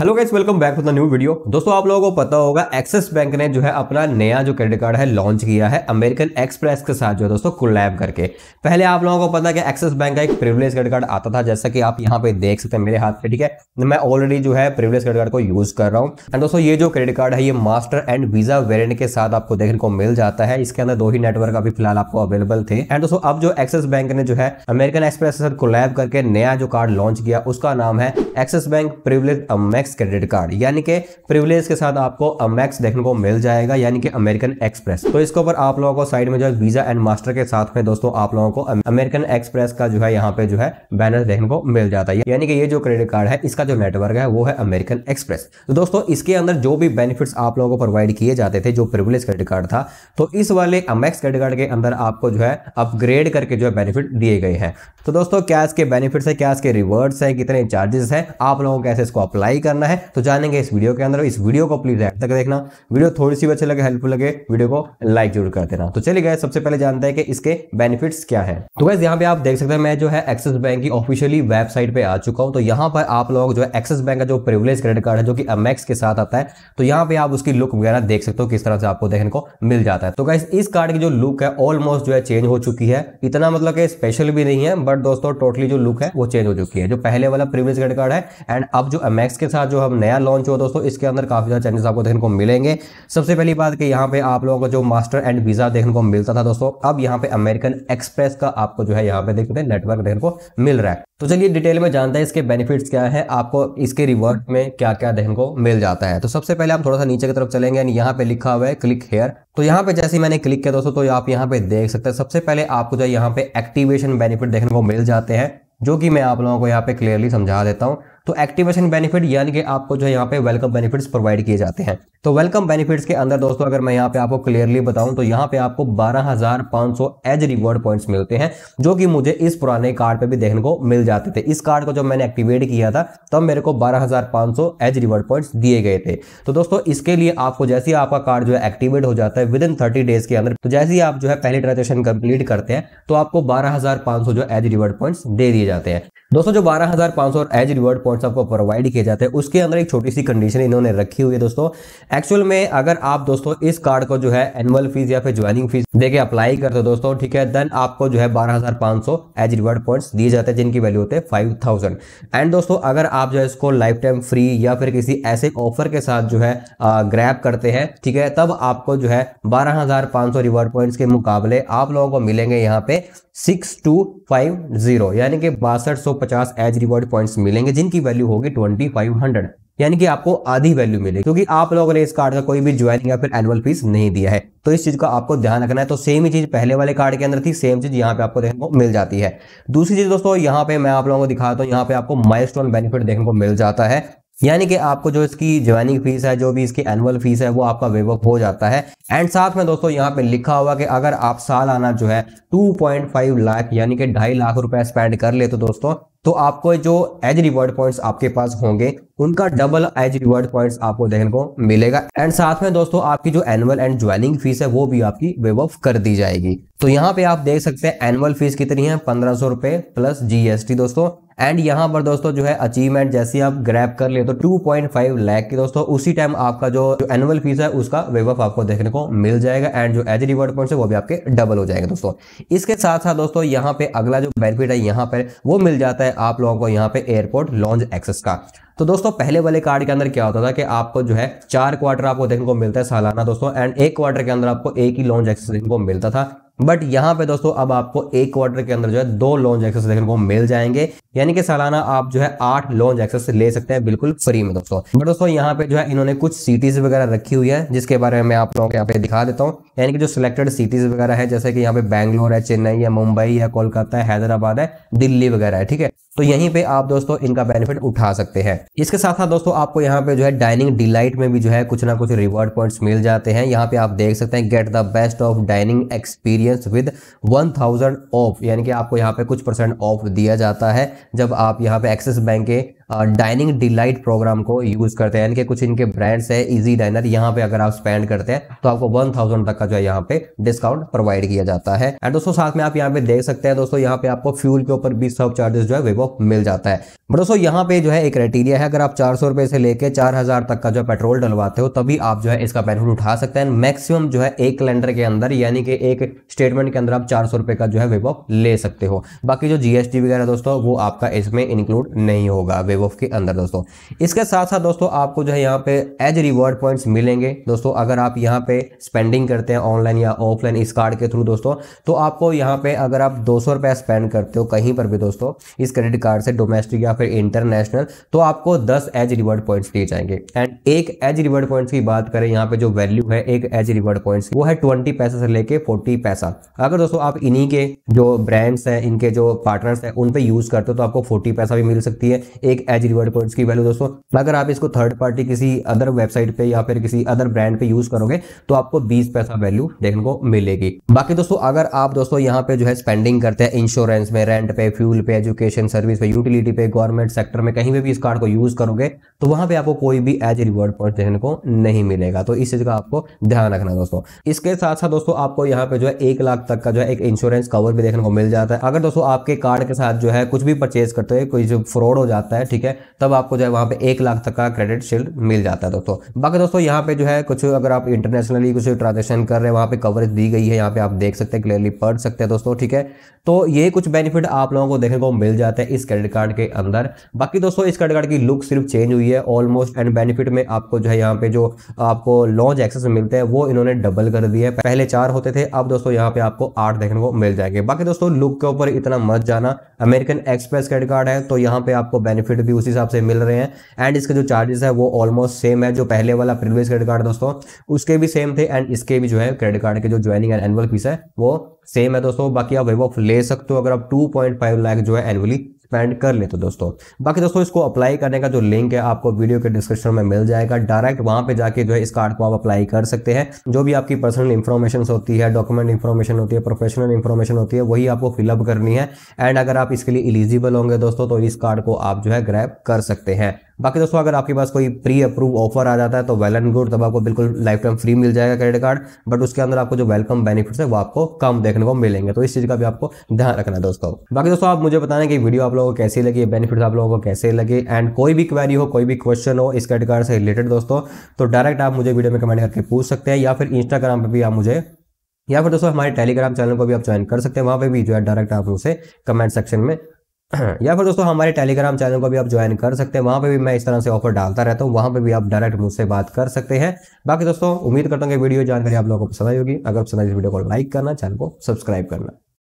hello guys welcome back to the new video दोस्तों आप लोगों को पता होगा एक्सिस बैंक ने जो है अपना नया जो क्रेडिट कार्ड है लॉन्च किया है अमेरिकन एक्सप्रेस के साथ जो है दोस्तों कुलैब करके पहले आप लोगों को पता है कि एक्सिस बैंक का एक प्रिविलेज क्रेडिट कार्ड आता था जैसा कि आप यहाँ पे देख सकते हैं मेरे हाथ पे ठीक है मैं ऑलरेडी जो है प्रिविलेज क्रेडिट कार्ड को यूज कर रहा हूँ एंड दोस्तों ये जो क्रेडिट कार्ड है ये मास्टर एंड वीजा वेरियंट के साथ आपको देखने को मिल जाता है इसके अंदर दो ही नेटवर्क अभी फिलहाल आपको अवेलेबल थे एंड दोस्तों अब जो एक्सिस बैंक ने जो है अमेरिकन एक्सप्रेस के साथ कुलैब करके नया जो कार्ड लॉन्च किया उसका नाम है Axis bank privilege max Amex credit card यानी कि प्रिविलेज के साथ आपको अमेक्स देखने को मिल जाएगा यानी कि अमेरिकन एक्सप्रेस तो इसके ऊपर आप लोगों को साइड में जो है वीजा एंड मास्टर के साथ में दोस्तों आप लोगों को अमेरिकन एक्सप्रेस का जो है यहाँ पे जो है बैनर देखने को मिल जाता है यानी कि ये जो क्रेडिट कार्ड है इसका जो नेटवर्क है वो है अमेरिकन एक्सप्रेस तो दोस्तों इसके अंदर जो भी बेनिफिट्स आप लोगों को प्रोवाइड किए जाते थे जो प्रिविलेज क्रेडिट कार्ड था तो इस वाले अमेक्स क्रेडिट कार्ड के अंदर आपको जो है अपग्रेड करके जो है बेनिफिट दिए गए हैं तो दोस्तों क्या इसके बेनिफिट्स है क्या इसके रिवर्ड्स है कितने चार्जेस है आप लोगों को कैसे इसको अप्लाई करना है तो जानेंगे इस वीडियो के अंदर इस वीडियो को प्लीज एंड तक देखना वीडियो थोड़ी सी भी अच्छी लगे हेल्पफुल लगे वीडियो को लाइक जरूर कर देना तो चलिए गए सबसे पहले जानते हैं कि इसके बेनिफिट्स क्या है तो गैस यहाँ पे आप देख सकते हैं मैं जो है एक्सिस बैंक की ऑफिशियली वेबसाइट पे आ चुका हूँ तो यहाँ पर आप लोग जो है एक्सिस बैंक का जो प्रिवलेज क्रेडिट कार्ड है जो कि अमेक्स के साथ आता है तो यहाँ पे आप उसकी लुक वगैरह देख सकते हो किस तरह से आपको देखने को मिल जाता है तो गैस इस कार्ड की जो लुक है ऑलमोस्ट जो है चेंज हो चुकी है इतना मतलब कि स्पेशल भी नहीं है बट दोस्तों टोटली जो लुक है वो चेंज हो चुकी है जो पहले वाला प्रीवियस क्रेडिट कार्ड है एंड अब जो अमेक्स के साथ जो हम नया लॉन्च हुआ दोस्तों इसके अंदर काफी ज्यादा चेंजेस आपको देखने को मिलेंगे सबसे पहली बात कि यहाँ पे आप लोगों को जो मास्टर एंड वीजा देखने को मिलता था दोस्तों अब यहाँ पे अमेरिकन एक्सप्रेस का आपको जो है यहाँ पे देखते हैं नेटवर्क देखने को मिल रहा है तो चलिए डिटेल में जानते हैं इसके बेनिफिट्स क्या है आपको इसके रिवर्ट में क्या क्या देखने को मिल जाता है तो सबसे पहले हम थोड़ा सा नीचे की तरफ चलेंगे यानी यहाँ पे लिखा हुआ है क्लिक हेयर तो यहाँ पे जैसे मैंने क्लिक किया दोस्तों तो आप यहाँ पे देख सकते हैं सबसे पहले आपको जो यहाँ पे एक्टिवेशन बेनिफिट देखने को मिल जाते हैं जो कि मैं आप लोगों को यहाँ पे क्लियरली समझा देता हूँ तो एक्टिवेशन बेनिफिट यानी कि आपको जो है यहाँ पे वेलकम बेनिफिट्स प्रोवाइड किए जाते हैं तो वेलकम बेनिफिट्स के अंदर दोस्तों अगर मैं यहाँ पे आपको क्लियरली बताऊं तो यहाँ पे आपको 12,500 एज रिवॉर्ड पॉइंट्स मिलते हैं जो कि मुझे इस पुराने कार्ड पे भी देखने को मिल जाते थे इस कार्ड को जब मैंने एक्टिवेट किया था तब तो मेरे को बारह एज रिवॉर्ड पॉइंट्स दिए गए थे तो दोस्तों इसके लिए आपको जैसे ही आपका कार्ड जो है एक्टिवेट हो जाता है विद इन थर्टी डेज के अंदर तो जैसे ही आप जो है पहली ट्रांजेक्शन कंप्लीट करते हैं तो आपको बारह जो एज रिवॉर्ड पॉइंट्स दे दिए जाते हैं दोस्तों जो 12,500 और एज रिवॉर्ड पॉइंट्स आपको प्रोवाइड किए जाते हैं उसके अंदर एक छोटी सी कंडीशन इन्होंने रखी हुई है दोस्तों एक्चुअल में अगर आप दोस्तों इस कार्ड को जो है एनुअल फीस या फिर ज्वाइनिंग फीस देके अप्लाई करते हो दोस्तों ठीक है देन आपको जो है 12,500 एज रिवॉर्ड पॉइंट्स दिए जाते हैं जिनकी वैल्यू होते हैं फाइव एंड दोस्तों अगर आप जो है इसको लाइफ टाइम फ्री या फिर किसी ऐसे ऑफर के साथ जो है ग्रैप करते हैं ठीक है तब आपको जो है बारह रिवॉर्ड पॉइंट्स के मुकाबले आप लोगों को मिलेंगे यहाँ पे सिक्स यानी कि बासठ 250 एज रिवॉर्ड पॉइंट्स मिलेंगे जिनकी वैल्यू होगी 2500 यानी कि आपको आधी वैल्यू मिलेगी क्योंकि आप लोगों ने इस कार्ड का कोई भी ज्वाइनिंग या फिर एनुअल फीस नहीं दिया है तो इस चीज का आपको ध्यान रखना है तो सेम ही चीज पहले वाले कार्ड के अंदर थी सेम चीज यहाँ पे आपको देखने को मिल जाती है दूसरी चीज दोस्तों यहाँ पे मैं आप लोगों को दिखाता हूँ यहाँ पे आपको माइल बेनिफिट देखने को मिल जाता है यानी कि आपको जो इसकी ज्वाइनिंग फीस है जो भी इसकी एनुअल फीस है वो आपका वेवअप हो जाता है एंड साथ में दोस्तों यहाँ पे लिखा हुआ कि अगर आप साल आना जो है 2.5 लाख यानी कि ढाई लाख रुपए स्पेंड कर ले तो दोस्तों तो आपको जो एज रिवॉर्ड पॉइंट्स आपके पास होंगे उनका डबल एज रिवॉर्ड पॉइंट्स आपको देखने को मिलेगा एंड साथ में दोस्तों आपकी जो एनुअल एंड ज्वाइनिंग फीस है वो भी आपकी वेव ऑफ कर दी जाएगी तो यहाँ पे आप देख सकते हैं एनुअल फीस कितनी है पंद्रह सौ रुपए प्लस जीएसटी दोस्तों एंड यहाँ पर दोस्तों जो है अचीवमेंट जैसे आप ग्रैप कर ले तो 2.5 लाख की दोस्तों उसी टाइम आपका जो एनुअल फीस है उसका वेवअप आपको देखने को मिल जाएगा एंड जो एज रिवॉर्ड पॉइंट है वो भी आपके डबल हो जाएंगे दोस्तों इसके साथ साथ दोस्तों यहाँ पे अगला जो बेनिफिट है यहाँ पर वो मिल जाता है आप लोगों को यहाँ पे एयरपोर्ट लॉन्च एक्सेस का तो दोस्तों पहले वाले कार्ड के अंदर क्या होता था कि आपको जो है चार क्वार्टर आपको देखने को मिलता है सालाना दोस्तों एंड एक क्वार्टर के अंदर आपको एक ही लॉन्च एक्सेस देखने को मिलता था बट यहाँ पे दोस्तों अब आपको एक क्वार्टर के अंदर जो है दो लॉन्च एक्सेस देखने को मिल जाएंगे यानी कि सालाना आप जो है आठ लॉन्च एक्सेस ले सकते हैं बिल्कुल फ्री में दोस्तों बट दोस्तों यहाँ पे जो है इन्होंने कुछ सिटीज वगैरह रखी हुई है जिसके बारे में मैं आप लोगों को यहाँ पे दिखा देता हूँ यानी कि जो सिलेक्टेड सिटीज वगैरह है जैसे कि यहाँ पे बैंगलोर है चेन्नई है मुंबई है कोलकाता है हैदराबाद है दिल्ली वगैरह है ठीक है तो यहीं पे आप दोस्तों इनका बेनिफिट उठा सकते हैं इसके साथ साथ दोस्तों आपको यहाँ पे जो है डाइनिंग डिलाइट में भी जो है कुछ ना कुछ रिवॉर्ड पॉइंट्स मिल जाते हैं यहाँ पे आप देख सकते हैं get the best of dining experience years with 1000 off यानी कि आपको यहाँ पे कुछ परसेंट ऑफ दिया जाता है जब आप यहाँ पे एक्सिस बैंक के डाइनिंग डिलाइट प्रोग्राम को यूज़ करते हैं इनके कुछ इनके ब्रांड्स है इजी डाइनर यहाँ पे अगर आप स्पेंड करते हैं तो आपको वन थाउजेंड तक का जो है यहाँ पे डिस्काउंट प्रोवाइड किया जाता है एंड दोस्तों साथ में आप यहाँ पे देख सकते हैं दोस्तों यहाँ पे आपको फ्यूल के ऊपर भी सब चार्जेस जो है वे मिल जाता है बट दोस्तों यहाँ पे जो है एक क्राइटेरिया है अगर आप चार सौ रुपए से लेकर चार हजार तक का जो पेट्रोल डलवाते हो तभी आप जो है इसका बेनिफिट उठा सकते हैं मैक्सिमम जो है एक कैलेंडर के अंदर यानी कि एक स्टेटमेंट के अंदर आप चार सौ रुपए का जो है वे ले सकते हो बाकी जो जीएसटी वगैरह दोस्तों वो आपका इसमें इंक्लूड नहीं होगा विवो बेवॉफ के अंदर दोस्तों इसके साथ साथ दोस्तों आपको जो है यहाँ पे एज रिवॉर्ड पॉइंट्स मिलेंगे दोस्तों अगर आप यहाँ पे स्पेंडिंग करते हैं ऑनलाइन या ऑफलाइन इस कार्ड के थ्रू दोस्तों तो आपको यहाँ पे अगर आप दो सौ स्पेंड करते हो कहीं पर भी दोस्तों इस क्रेडिट कार्ड से डोमेस्टिक या फिर इंटरनेशनल तो आपको दस एज रिवॉर्ड पॉइंट्स दिए जाएंगे एंड एक एज रिवॉर्ड पॉइंट्स की बात करें यहाँ पे जो वैल्यू है एक एज रिवॉर्ड पॉइंट्स वो है ट्वेंटी पैसे से लेके फोर्टी पैसा अगर दोस्तों आप इन्हीं के जो ब्रांड्स हैं इनके जो पार्टनर्स हैं उन पे यूज करते हो तो आपको फोर्टी पैसा भी मिल सकती है एक एज रिवर्ड पॉइंट्स की वैल्यू दोस्तों अगर आप इसको थर्ड पार्टी किसी अदर वेबसाइट पे या फिर किसी अदर ब्रांड पे यूज करोगे तो आपको बीस पैसा वैल्यू देखने को मिलेगी बाकी दोस्तों अगर आप दोस्तों यहाँ पे जो है स्पेंडिंग करते हैं इंश्योरेंस में रेंट पे फ्यूल पे एजुकेशन सर्विस पे यूटिलिटी पे गवर्नमेंट सेक्टर में कहीं पर भी इस कार्ड को यूज करोगे तो वहां पर आपको कोई भी एज रिवर्ड पॉइंट देखने को नहीं मिलेगा तो इस चीज का आपको ध्यान रखना दोस्तों इसके साथ साथ दोस्तों आपको यहाँ पे जो है एक लाख तक का जो है एक इंश्योरेंस कवर भी देखने को मिल जाता है अगर दोस्तों आपके कार्ड के साथ जो है कुछ भी परचेज करते हैं कोई जो फ्रॉड हो जाता है ठीक है तब आपको जो है वहां पे एक लाख तक का क्रेडिट शील्ड मिल जाता है दोस्तों बाकी दोस्तों यहाँ पे जो है कुछ अगर आप इंटरनेशनली कुछ ट्रांजेक्शन कर रहे हैं वहां पे कवरेज दी गई है यहाँ पे आप देख सकते हैं क्लियरली पढ़ सकते हैं दोस्तों ठीक है तो ये कुछ बेनिफिट आप लोगों को देखने को मिल जाते हैं इस क्रेडिट कार्ड के अंदर बाकी दोस्तों इस क्रेडिट कार्ड की लुक सिर्फ चेंज हुई है ऑलमोस्ट एंड बेनिफिट में आपको जो है यहाँ पे जो आपको लॉन्च एक्सेस मिलते हैं वो इन्होंने डबल कर दिया है पहले चार होते थे अब दोस्तों यहाँ पे आपको आठ देखने को मिल जाएंगे बाकी दोस्तों लुक के ऊपर इतना मत जाना अमेरिकन एक्सप्रेस क्रेडिट कार्ड है तो यहाँ पे आपको बेनिफिट बेनिफिट भी उसी हिसाब से मिल रहे हैं एंड इसके जो चार्जेस है वो ऑलमोस्ट सेम है जो पहले वाला प्रीवियस क्रेडिट कार्ड दोस्तों उसके भी सेम थे एंड इसके भी जो है क्रेडिट कार्ड के जो ज्वाइनिंग एंड एनुअल फीस है वो सेम है दोस्तों बाकी आप वेव ऑफ ले सकते हो अगर आप टू पॉइंट फाइव लाख जो है एनुअली पेंड कर लेते हो दोस्तों बाकी दोस्तों इसको अप्लाई करने का जो लिंक है आपको वीडियो के डिस्क्रिप्शन में मिल जाएगा डायरेक्ट वहां पे जाके जो है इस कार्ड को आप अप्लाई कर सकते हैं जो भी आपकी पर्सनल इन्फॉर्मेशन होती है डॉक्यूमेंट इन्फॉर्मेशन होती है प्रोफेशनल इन्फॉर्मेशन होती है वही आपको फिलअप करनी है एंड अगर आप इसके लिए इलिजिबल होंगे दोस्तों तो इस कार्ड को आप जो है ग्रैप कर सकते हैं बाकी दोस्तों अगर आपके पास कोई प्री अप्रूव ऑफर आ जाता है तो वेल एंड गुड तब आपको बिल्कुल लाइफ टाइम फ्री मिल जाएगा क्रेडिट कार्ड बट उसके अंदर आपको जो वेलकम बेनिफिट्स है वो आपको कम देखने को मिलेंगे तो इस चीज़ का भी आपको ध्यान रखना है दोस्तों बाकी दोस्तों आप मुझे बताने की वीडियो आप लोगों को कैसी लगी बेनिफिट आप लोगों को कैसे लगे एंड कोई भी क्वेरी हो कोई भी क्वेश्चन हो इस क्रेडिट कार्ड से रिलेटेड दोस्तों तो डायरेक्ट आप मुझे वीडियो में कमेंट करके पूछ सकते हैं या फिर इंस्टाग्राम पर भी आप मुझे या फिर दोस्तों हमारे टेलीग्राम चैनल को भी आप ज्वाइन कर सकते हैं वहाँ पे भी जो है डायरेक्ट आप उसे कमेंट सेक्शन में या फिर दोस्तों हमारे टेलीग्राम चैनल को भी आप ज्वाइन कर सकते हैं वहाँ पे भी मैं इस तरह से ऑफर डालता रहता हूँ वहाँ पे भी आप डायरेक्ट मुझसे बात कर सकते हैं बाकी दोस्तों उम्मीद करता हूँ कि वीडियो जानकारी आप लोगों को पसंद आई होगी अगर पसंद आई इस वीडियो को लाइक करना चैनल को सब्सक्राइब करना